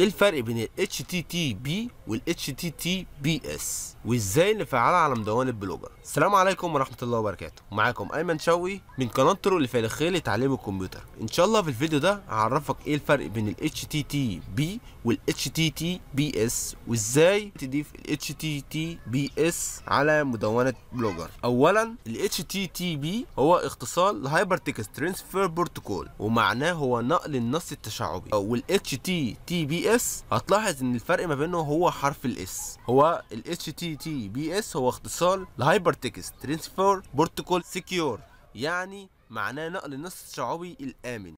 ايه الفرق بين ال HTTP وال HTTPS وازاي نفعلها على مدونة بلوجر السلام عليكم ورحمة الله وبركاته معاكم ايمن شوقي من قناة طرق لفارخين لتعليم الكمبيوتر ان شاء الله في الفيديو ده هعرفك ايه الفرق بين ال HTTP وال HTTPS وازاي تضيف ال HTTPS على مدونة بلوجر اولا ال HTTP هو اختصار لهايبر تكست ترانسفير بروتوكول ومعناه هو نقل النص التشعبي وال HTTPS اس هتلاحظ ان الفرق ما بينه هو حرف الاس هو ال HTTPS هو اختصار لهايبر تكست ترانسفير بروتوكول سكيور يعني معناه نقل النص الشعبي الامن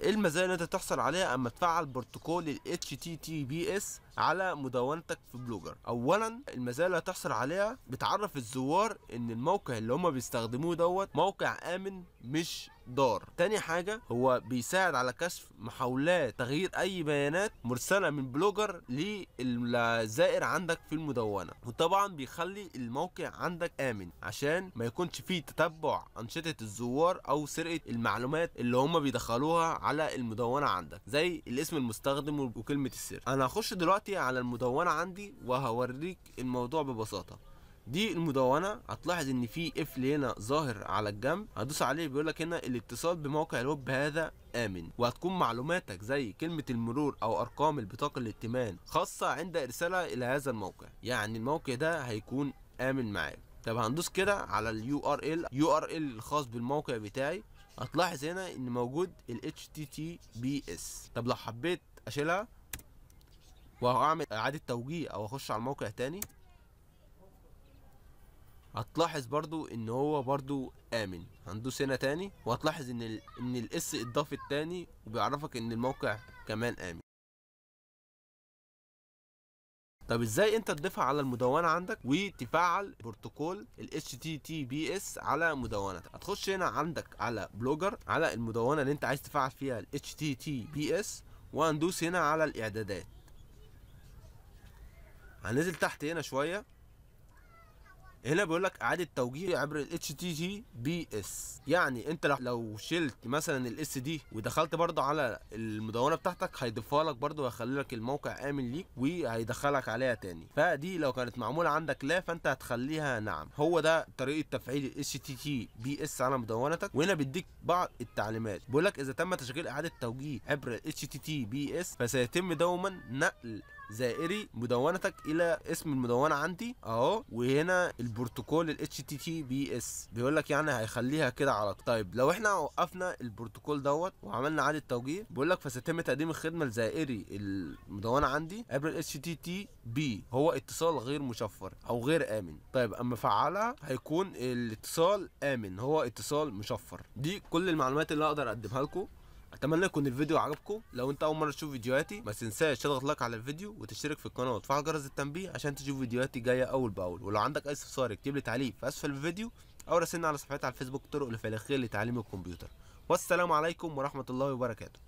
ايه المزايا اللي انت تحصل عليها اما تفعل بروتوكول ال HTTPS على مدونتك في بلوجر اولا المزايا اللي هتحصل عليها بتعرف الزوار ان الموقع اللي هما بيستخدموه دوت موقع امن مش دار تاني حاجة هو بيساعد على كشف محاولات تغيير اي بيانات مرسلة من بلوجر للزائر عندك في المدونة وطبعا بيخلي الموقع عندك امن عشان ما يكونش فيه تتبع انشطة الزوار او سرقة المعلومات اللي هما بيدخلوها على المدونة عندك زي الاسم المستخدم وكلمة السر انا هخش دلوقتي دلوقتي على المدونة عندي وهوريك الموضوع ببساطة دي المدونة هتلاحظ ان في قفل هنا ظاهر على الجنب هدوس عليه بيقول لك هنا الاتصال بموقع الويب هذا امن وهتكون معلوماتك زي كلمة المرور او ارقام البطاقة الائتمان خاصة عند ارسالها الى هذا الموقع يعني الموقع ده هيكون امن معاك طب هندوس كده على اليو ار ال يو ار ال الخاص بالموقع بتاعي هتلاحظ هنا ان موجود ال HTTPS طب لو حبيت اشيلها وهعمل اعادة توجيه او اخش على الموقع تاني هتلاحظ برضو ان هو برضو امن هندوس هنا تاني وهتلاحظ ان ال ان الاس اتضافت تاني وبيعرفك ان الموقع كمان امن طب ازاي انت تضيفها على المدونة عندك وتفعل بروتوكول ال HTTPS على مدونتك هتخش هنا عندك على بلوجر على المدونة اللي انت عايز تفعل فيها ال HTTPS وهندوس هنا على الاعدادات هننزل تحت هنا شويه هنا بيقول لك اعاده توجيه عبر ال HTTPS يعني انت لو شلت مثلا الاس دي ودخلت برضه على المدونه بتاعتك هيضيفها لك برضه ويخلي لك الموقع امن ليك وهيدخلك عليها تاني فدي لو كانت معموله عندك لا فانت هتخليها نعم هو ده طريقه تفعيل ال HTTPS على مدونتك وهنا بيديك بعض التعليمات بيقول لك اذا تم تشغيل اعاده توجيه عبر ال HTTPS فسيتم دوما نقل زائري مدونتك الى اسم المدونه عندي اهو وهنا البروتوكول ال اس بيقول لك يعني هيخليها كده على طيب لو احنا وقفنا البروتوكول دوت وعملنا اعاده توجيه بيقول لك فسيتم تقديم الخدمه لزائري المدونه عندي عبر ال بي هو اتصال غير مشفر او غير امن طيب اما افعلها هيكون الاتصال امن هو اتصال مشفر دي كل المعلومات اللي اقدر اقدمها لكم اتمنى يكون الفيديو عجبكم لو انت اول مره تشوف فيديوهاتي ما تنساش تضغط لايك على الفيديو وتشترك في القناه وتفعل جرس التنبيه عشان تشوف فيديوهاتي جايه اول باول ولو عندك اي استفسار اكتب لي تعليق في اسفل الفيديو او راسلني على صفحتي على الفيسبوك طرق الفلاخيه لتعليم الكمبيوتر والسلام عليكم ورحمه الله وبركاته